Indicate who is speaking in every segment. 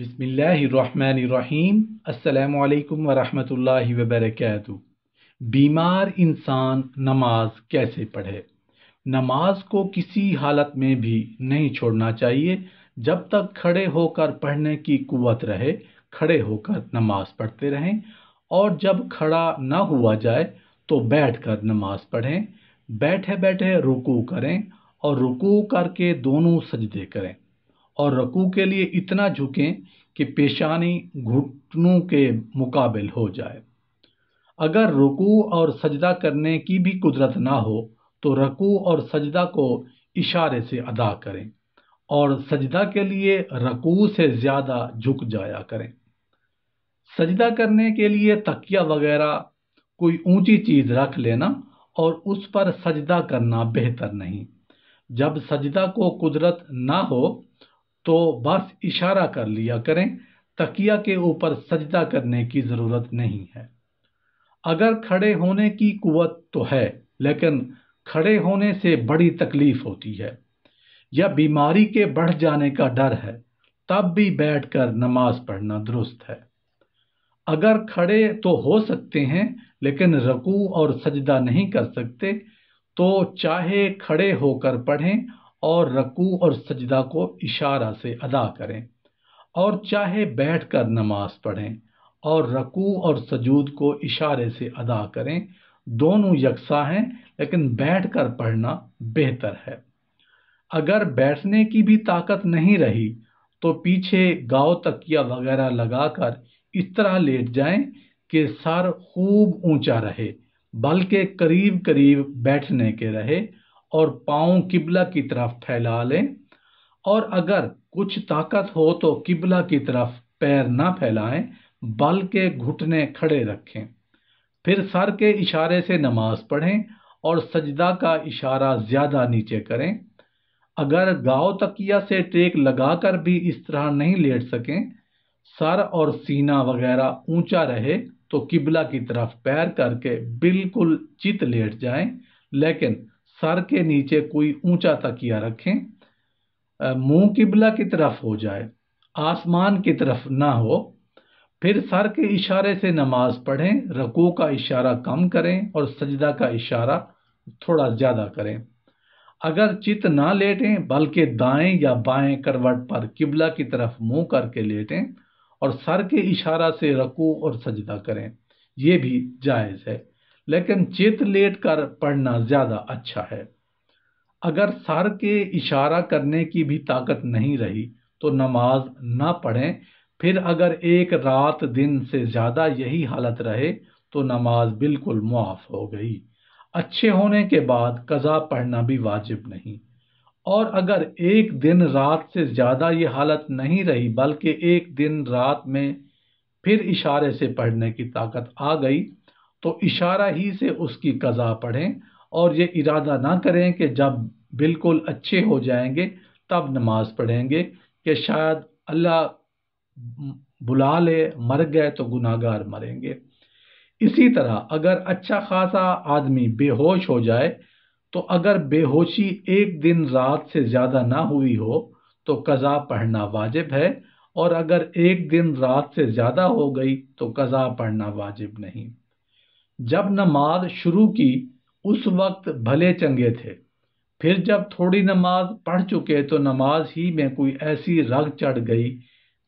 Speaker 1: बिसमीम् अल्लाम वरहमतुल्लाहि वबरकatuh बीमार इंसान नमाज कैसे पढ़े नमाज को किसी हालत में भी नहीं छोड़ना चाहिए जब तक खड़े होकर पढ़ने की कुत रहे खड़े होकर नमाज पढ़ते रहें और जब खड़ा न हुआ जाए तो बैठकर नमाज पढ़ें बैठे बैठे रुकू करें और रुकू करके दोनों सजदे करें और रकू के लिए इतना झुकें कि पेशानी घुटनों के मुकाबल हो जाए अगर रुकू और सजदा करने की भी कुदरत ना हो तो रकू और सजदा को इशारे से अदा करें और सजदा के लिए रकू से ज़्यादा झुक जाया करें सजदा करने के लिए तकिया वगैरह कोई ऊंची चीज़ रख लेना और उस पर सजदा करना बेहतर नहीं जब सजदा को कुदरत ना हो तो बस इशारा कर लिया करें तकिया के ऊपर सजदा करने की ज़रूरत नहीं है अगर खड़े होने की कुवत तो है लेकिन खड़े होने से बड़ी तकलीफ़ होती है या बीमारी के बढ़ जाने का डर है तब भी बैठकर नमाज पढ़ना दुरुस्त है अगर खड़े तो हो सकते हैं लेकिन रकू और सजदा नहीं कर सकते तो चाहे खड़े होकर पढ़ें और रकू और सजदा को इशारा से अदा करें और चाहे बैठ कर नमाज पढ़ें और रकू और सजूद को इशारे से अदा करें दोनों यकसा हैं लेकिन बैठ कर पढ़ना बेहतर है अगर बैठने की भी ताकत नहीं रही तो पीछे गाँव तकिया वगैरह लगाकर इस तरह लेट जाएं कि सर खूब ऊंचा रहे बल्कि करीब करीब बैठने के रहे और पाँव किबला की तरफ फैला लें और अगर कुछ ताकत हो तो किबला की तरफ पैर ना फैलाएं बल्कि घुटने खड़े रखें फिर सर के इशारे से नमाज पढ़ें और सजदा का इशारा ज़्यादा नीचे करें अगर गाँव तकिया से टेक लगाकर भी इस तरह नहीं लेट सकें सर और सीना वगैरह ऊंचा रहे तो किबला की तरफ पैर करके बिल्कुल चित लेट जाएं लेकिन सर के नीचे कोई ऊंचा तकिया रखें मुंह किबला की तरफ हो जाए आसमान की तरफ ना हो फिर सर के इशारे से नमाज पढ़ें रकू का इशारा कम करें और सजदा का इशारा थोड़ा ज़्यादा करें अगर चित ना लेटें बल्कि दाएं या बाएं करवट पर किबला की तरफ मुंह करके लेटें और सर के इशारा से रकू और सजदा करें यह भी जायज़ है लेकिन चित लेट कर पढ़ना ज़्यादा अच्छा है अगर सर के इशारा करने की भी ताकत नहीं रही तो नमाज ना पढ़ें फिर अगर एक रात दिन से ज़्यादा यही हालत रहे तो नमाज बिल्कुल मुआफ़ हो गई अच्छे होने के बाद कज़ा पढ़ना भी वाजिब नहीं और अगर एक दिन रात से ज़्यादा ये हालत नहीं रही बल्कि एक दिन रात में फिर इशारे से पढ़ने की ताकत आ गई तो इशारा ही से उसकी कज़ा पढ़ें और ये इरादा ना करें कि जब बिल्कुल अच्छे हो जाएंगे तब नमाज़ पढ़ेंगे कि शायद अल्लाह बुला ले मर गए तो गुनागार मरेंगे इसी तरह अगर अच्छा खासा आदमी बेहोश हो जाए तो अगर बेहोशी एक दिन रात से ज़्यादा ना हुई हो तो कज़ा पढ़ना वाजिब है और अगर एक दिन रात से ज़्यादा हो गई तो कज़ा पढ़ना वाजिब नहीं जब नमाज शुरू की उस वक्त भले चंगे थे फिर जब थोड़ी नमाज पढ़ चुके तो नमाज ही में कोई ऐसी रग चढ़ गई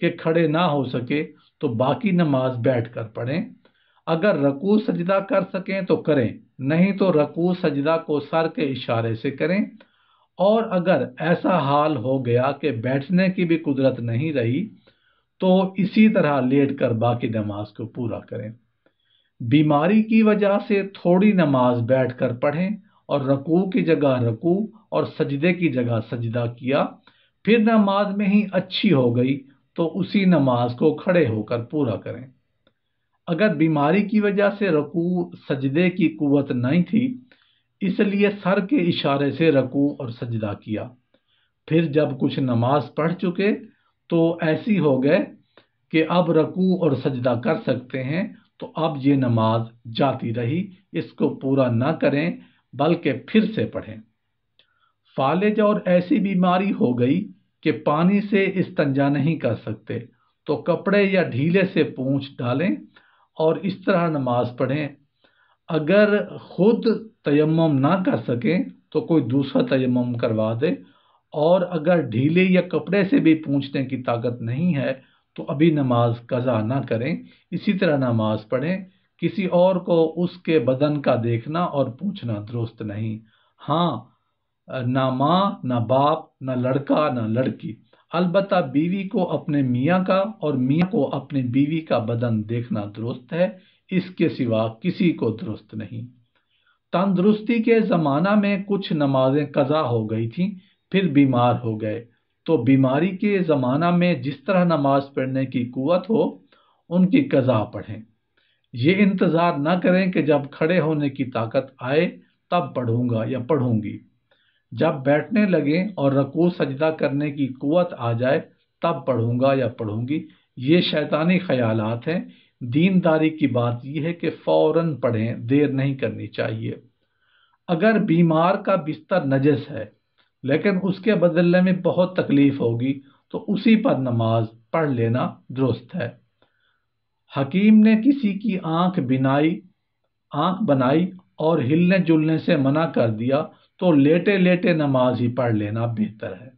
Speaker 1: कि खड़े ना हो सके तो बाकी नमाज बैठ कर पढ़ें अगर रकू सजदा कर सकें तो करें नहीं तो रकू सजदा को सर के इशारे से करें और अगर ऐसा हाल हो गया कि बैठने की भी कुदरत नहीं रही तो इसी तरह लेट कर बाकी नमाज को पूरा करें बीमारी की वजह से थोड़ी नमाज बैठ कर पढ़ें और रकू की जगह रकू और सजदे की जगह सजदा किया फिर नमाज में ही अच्छी हो गई तो उसी नमाज को खड़े होकर पूरा करें अगर बीमारी की वजह से रकू सजदे की कुवत नहीं थी इसलिए सर के इशारे से रकू और सजदा किया फिर जब कुछ नमाज पढ़ चुके तो ऐसी हो गए कि अब रकू और सजदा कर सकते हैं तो अब ये नमाज जाती रही इसको पूरा ना करें बल्कि फिर से पढ़ें फालिज और ऐसी बीमारी हो गई कि पानी से इस्तंजा नहीं कर सकते तो कपड़े या ढीले से पूंछ डालें और इस तरह नमाज पढ़ें अगर खुद तयम ना कर सकें तो कोई दूसरा तयम करवा दे और अगर ढीले या कपड़े से भी पूछने की ताकत नहीं है तो अभी नमाज कज़ा ना करें इसी तरह नमाज पढ़ें किसी और को उसके बदन का देखना और पूछना दुरुस्त नहीं हाँ ना माँ ना बाप ना लड़का ना लड़की अलबत् बीवी को अपने मियाँ का और मियाँ को अपने बीवी का बदन देखना दुरुस्त है इसके सिवा किसी को दुरुस्त नहीं तंदुरुस्ती के ज़माना में कुछ नमाजें कज़ा हो गई थीं फिर बीमार हो गए तो बीमारी के ज़माना में जिस तरह नमाज पढ़ने की कुत हो उनकी कज़ा पढ़ें ये इंतज़ार न करें कि जब खड़े होने की ताकत आए तब पढ़ूंगा या पढ़ूंगी जब बैठने लगें और रकू सजदा करने की कुत आ जाए तब पढ़ूंगा या पढ़ूंगी ये शैतानी ख्याल हैं दीनदारी की बात यह है कि फ़ौर पढ़ें देर नहीं करनी चाहिए अगर बीमार का बिस्तर नजस है लेकिन उसके बदलने में बहुत तकलीफ़ होगी तो उसी पर नमाज पढ़ लेना दुरुस्त है हकीम ने किसी की आंख बिनाई आंख बनाई और हिलने जुलने से मना कर दिया तो लेटे लेटे नमाज ही पढ़ लेना बेहतर है